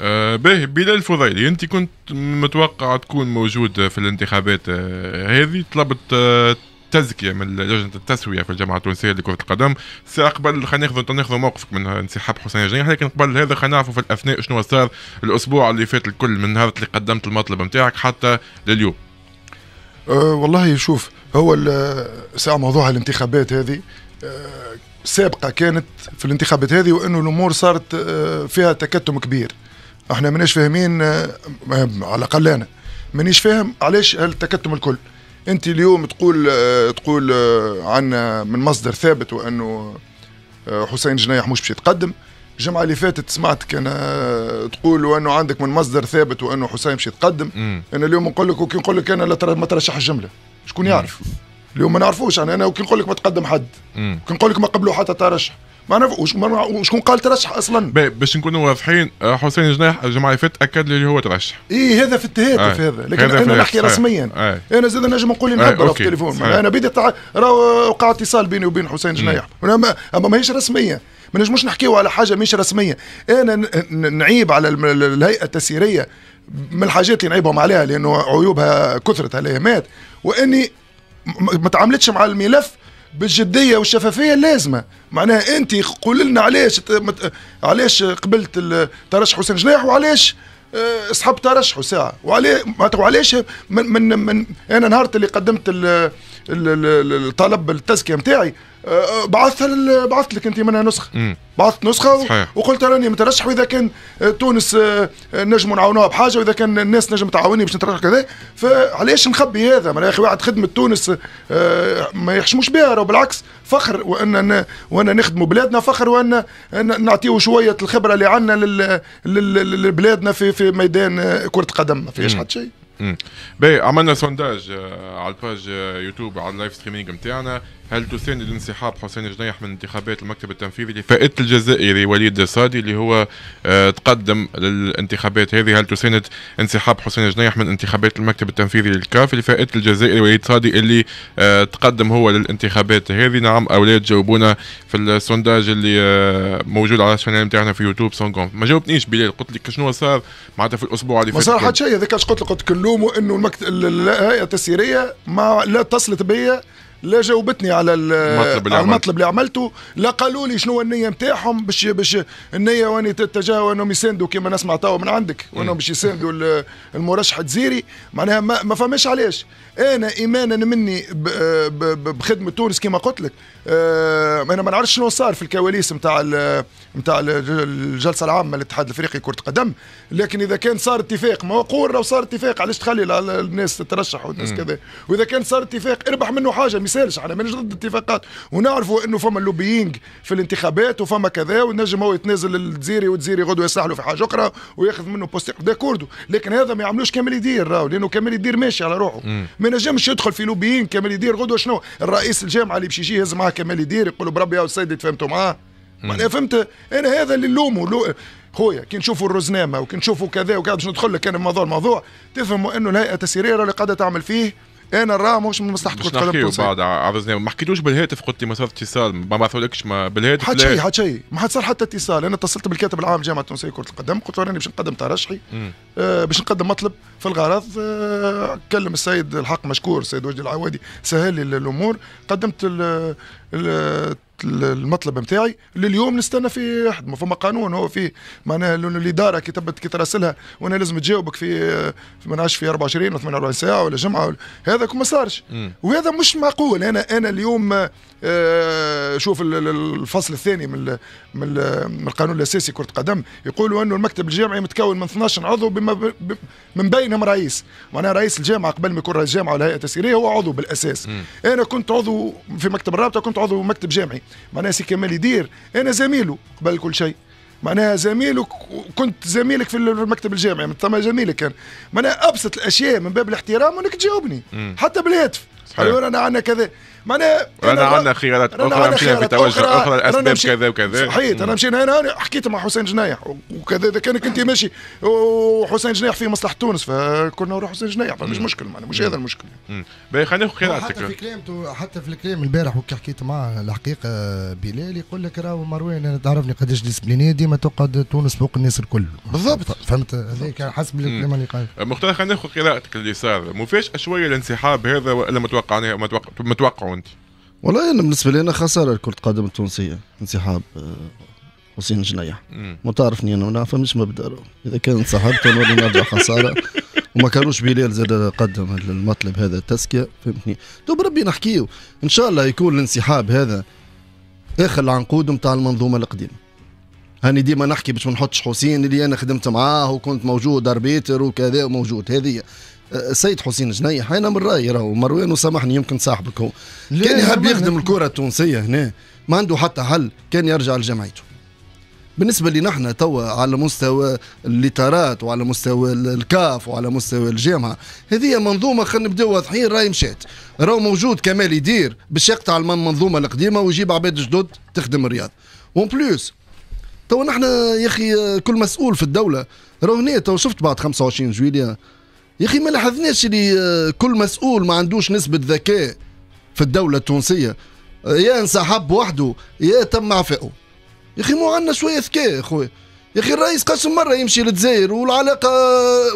آه باهي بلال الفضيلي انت كنت متوقع تكون موجود في الانتخابات آه هذه طلبت آه تزكيه من لجنه التسويه في الجامعه التونسيه لكره القدم ساعه قبل خلينا ناخذ ناخذ موقفك من انسحاب حسين جنيح لكن قبل هذا خلينا نعرفوا في الاثناء شنو صار الاسبوع اللي فات الكل من نهار اللي قدمت المطلب نتاعك حتى لليوم أه والله شوف هو ساعه موضوع الانتخابات هذه أه سابقه كانت في الانتخابات هذه وانه الامور صارت أه فيها تكتم كبير احنا ماناش فاهمين آه، على الاقل انا مانيش فاهم علاش التكتم الكل انت اليوم تقول آه، تقول آه، عن من مصدر ثابت وانه حسين جنايح مش باش يتقدم الجمعه اللي فاتت سمعت كان تقول وانه عندك من مصدر ثابت وانه حسين باش يتقدم انا اليوم نقول لك وكي نقول لك انا لا ما ترشح الجمله شكون يعرف اليوم ما نعرفوش يعني انا وكي نقول لك ما تقدم حد كي نقول لك ما قبلوا حتى ترشح ما وشكون قال ترشح اصلا باش نكونوا واضحين آه، حسين جناح الجمعه اللي فاتت اكد لي هو ترشح اي هذا في التهاتف آه، هذا لكن انا نحكي رسميا آه. انا زاد نجم نقول لي نهبر في التليفون انا بدي تع... راه وقع اتصال بيني وبين حسين جناح ما... اما ماهيش رسميه ما نجموش نحكيو على حاجه مش رسميه انا نعيب على الهيئه التسييريه من الحاجات اللي نعيبهم عليها لانه عيوبها كثرت عليها مات واني ما تعاملتش مع الملف بالجديه والشفافيه اللازمه معناها انت قول لنا علاش علاش قبلت ترشح حسين جناح وعلاش اسحب آه، ترشحه ساعه وعلاش معناتها وعلاش من من من انا نهار اللي قدمت الطلب التزكيه نتاعي بعثت بعثت لك انت منها نسخه بعثت نسخه صحيح. وقلت راني مترشح واذا كان تونس آه، نجم نعاونوها بحاجه واذا كان الناس نجم تعاوني باش نترشح كذا فعلاش نخبي هذا يا اخي واحد خدمه تونس آه، ما يحشموش بها راه بالعكس فخر وان وان نخدموا بلادنا فخر وان نعطيو شويه الخبره اللي عندنا لبلادنا في في ميدان آه، كره قدم ما فيهاش حد شيء باهي عملنا سونداج على الباج يوتيوب على اللايف ستريمينغ نتاعنا هل تساند انسحاب حسين جنيح من انتخابات المكتب التنفيذي لفائدة الجزائري وليد صادي اللي هو آه، تقدم للانتخابات هذه هل تساند انسحاب حسين جنيح من انتخابات المكتب التنفيذي للكاف لفائدة الجزائري وليد صادي اللي آه، تقدم هو للانتخابات هذه نعم او لا تجاوبونا في السونداج اللي آه، موجود على الشانيل نتاعنا في يوتيوب سونغون ما جاوبتنيش بلال قلت لك شنو صار معناتها في الاسبوع اللي فات ما صار حتى شيء هذاك قلت لك قلت لك نلوموا انه المكتب الهيئه التسييريه ما لا اتصلت بيا لا جاوبتني على المطلب اللي, على المطلب اللي عملته لا قالوا لي شنو النيه نتاعهم باش باش النيه واني تتجاهوا انهم يساندوا كما نسمع توا من عندك وانهم باش يساندوا المرشح الجزيري معناها ما, ما فماش علاش انا ايمانا مني بخدمه تونس كما قلت لك آه، انا ما نعرفش شنو صار في الكواليس نتاع نتاع الجلسه العامه للاتحاد الافريقي كره قدم لكن اذا كان صار اتفاق ما قول لو صار اتفاق علاش تخلي الناس تترشح والناس كذا واذا كان صار اتفاق اربح منه حاجه يسالش على مانيش ضد اتفاقات ونعرفوا انه فما اللوبيينغ في الانتخابات وفما كذا والنجم هو يتنازل للجزيري والجزيري غدو يصلح له في حاجه اخرى وياخذ منه بوست داكوردو لكن هذا ما يعملوش كامل يدير راهو لانه كامل يدير ماشي على روحه ما نجمش يدخل في لوبيين كامل يدير غدو شنو الرئيس الجامعه اللي باش يجي يهز معاه كامل يدير يقول بربي يا السيد تفهمتوا معاه معناها فهمت انا هذا اللي نلومه لو... خويا كي نشوفوا الرزنامه وكي نشوفوا كذا وكذا باش ندخل لك انا موضوع الموضوع تفهموا انه الهيئه التسييريه اللي قاعده تعمل فيه ايه، انا راه مش من مصلحتكم تكلموا بعد عرضني ما حكيتوش بالهاتف قلت لي ما صار اتصال ما بعثولكش ما بالهاتف حد شيء حد شيء ما حد صار حتى اتصال انا اتصلت بالكاتب العام جامعه التونسيه كره القدم قلت له راني باش نقدم ترشحي آه باش نقدم مطلب في الغرض آه كلم السيد الحق مشكور السيد وجدي العوادي سهل لي الامور قدمت ال ال المطلب نتاعي لليوم نستنى في واحد ما فما قانون هو فيه معناها الاداره كي تبت كي تراسلها وانا لازم تجاوبك في ما نعرفش في 24 ولا 48 ساعه ولا جمعه ولا هذا ما صارش وهذا مش معقول انا انا اليوم آه، شوف الفصل الثاني من من القانون الاساسي كره قدم يقولوا انه المكتب الجامعي متكون من 12 عضو بما من بينهم رئيس معناها رئيس الجامعه قبل ما يكون رئيس جامعه ولا هيئه تسييريه هو عضو بالاساس انا كنت عضو في مكتب الرابطه كنت عضو مكتب جامعي معناها سي كمال يدير انا زميله قبل كل شيء معناها زميلك كنت زميلك في المكتب الجامعي طبعا زميلك كان معناها ابسط الاشياء من باب الاحترام انك تجاوبني حتى بالهاتف أيوة، انا عندنا كذا معناها رانا عندنا خيارات اخرى مشينا في توجه اخرى الاسباب كذا وكذا صحيت انا مشينا هنا حكيت مع حسين جنايح وكذا اذا كانك انت ماشي وحسين جنايح في مصلحه تونس فكنا نروح حسين جنايح فمش مشكل معناها مش هذا المشكل باهي خلينا ناخذ خياراتك حتى في كلامته حتى في الكلام البارح وكي حكيت مع الحقيقه آه، بلال يقول لك راهو مروان انا تعرفني قداش ديسبليني ديما تقعد تونس فوق الناس الكل بالضبط فهمت هذاك حسب الكلام اللي قال مختار خلينا ناخذ قراءتك اللي صار ما شويه الانسحاب هذا ولا متوقعناه متوقعوا انت؟ والله انا بالنسبه لي انا خساره لكره القدم التونسيه انسحاب آه، حسين جنيح ما تعرفني انا ما فهمش مبدا اذا كان انسحبت نولي نرجع خساره وما كانوش بلال زاد قدم المطلب هذا التسكيه فهمتني تو طيب بربي نحكيو ان شاء الله يكون الانسحاب هذا اخر العنقود نتاع المنظومه القديمه هاني ديما نحكي باش ما نحطش حسين اللي انا خدمت معاه وكنت موجود اربيتر وكذا وموجود هذه أه، سيد حسين جنيح انا من رايي راهو مروان وسامحني يمكن صاحبك هو كان يحب يخدم الكره التونسيه هنا ما عنده حتى حل كان يرجع لجمعيته بالنسبه لي نحن توا على مستوى الليترات وعلى مستوى الكاف وعلى مستوى الجامعه هذه منظومه خلينا نبداو واضحين راهي مشات راهو موجود كمال يدير باش يقطع المنظومه القديمه ويجيب عباد جدد تخدم الرياض وان بلوس توا نحن يا اخي كل مسؤول في الدوله راهو هنا توا شفت بعد 25 جويليه يا اخي ما لاحظناش اللي آه، كل مسؤول ما عندوش نسبه ذكاء في الدوله التونسيه آه، يا انسحب وحده يا تم عفائه يا اخي مو عندنا شويه ذكاء خويا يا اخي الرئيس قسم مره يمشي للجزائر والعلاقه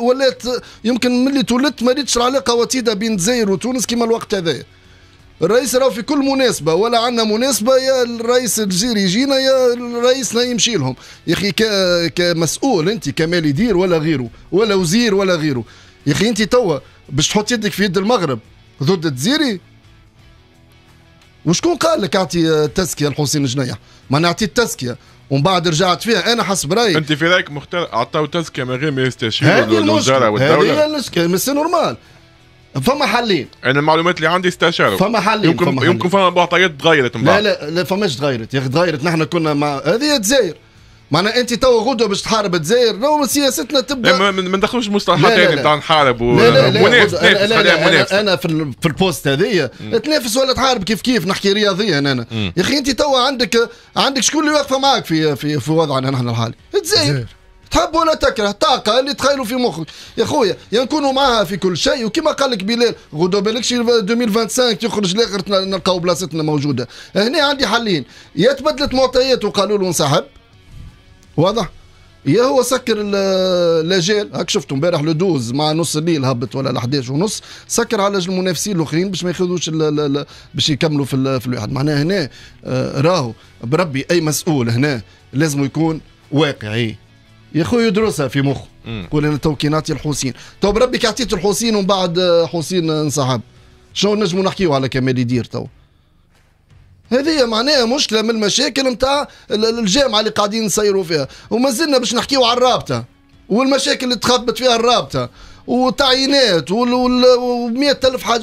ولات يمكن ملي تولدت ما لقيتش العلاقه وتيده بين الجزائر وتونس كما الوقت هذايا الرئيس راه في كل مناسبة ولا عندنا مناسبة يا الرئيس الجزيري يجينا يا رئيسنا يمشي لهم يا أخي كمسؤول أنت كمال يدير ولا غيره ولا وزير ولا غيره يا اخي انت توا باش تحط يدك في يد المغرب ضد الجزيري وشكون قال لك اعطي تزكيه لحسين جنيح؟ ما نعطي التزكيه ومن بعد رجعت فيها انا حسب رايي انت في رايك مختار اعطاو تزكيه من غير ما يستشيروا الوزاره والدوله هذه هي المشكله مش نورمال فما حلين انا المعلومات اللي عندي استشاروا فما حلين يمكن فما حلين. يمكن فما معطيات تغيرت من لا لا لا فماش تغيرت يا اخي تغيرت نحن كنا مع هذه الجزائر معناها انت تو غدوه باش تحارب الجزائر سياستنا تبدا إيه، ما ندخلوش مصطلحات هذه نتاع نحارب ونافس انا في, في البوست هذايا تنافس ولا تحارب كيف كيف نحكي رياضيا انا يا اخي انت تو عندك عندك شكون اللي واقفه معك في في, في وضعنا نحن الحالي الجزائر تحب ولا تكره طاقة اللي تخيلوا في مخك يا خويا يا نكونوا معاها في كل شيء وكما قال لك بلال غدو بالكش 2025 يخرج لاخر نلقاو بلاصتنا موجودة هنا عندي حلين يا تبدلت معطيات وقالوا له انسحب واضح يا هو سكر الاجال هاك شفتوا امبارح لو 12 مع نص الليل هبط ولا ل 11 ونص سكر على المنافسين الاخرين باش ما ياخذوش باش يكملوا في في الواحد معناها هنا آه، راهو بربي اي مسؤول هنا لازم يكون واقعي يا خويا يدرسها في مخه يقول انا تو كي نعطي الحوسين تو بربي كي عطيت الحوسين ومن بعد آه، حوسين انسحب شنو نجموا نحكيو على كمال يدير تو هذه معناها مشكله من المشاكل نتاع الجامعه اللي قاعدين نسيروا فيها وما زلنا باش نحكيو على الرابطه والمشاكل اللي تخبط فيها الرابطه والتعيينات و100 الف حاجه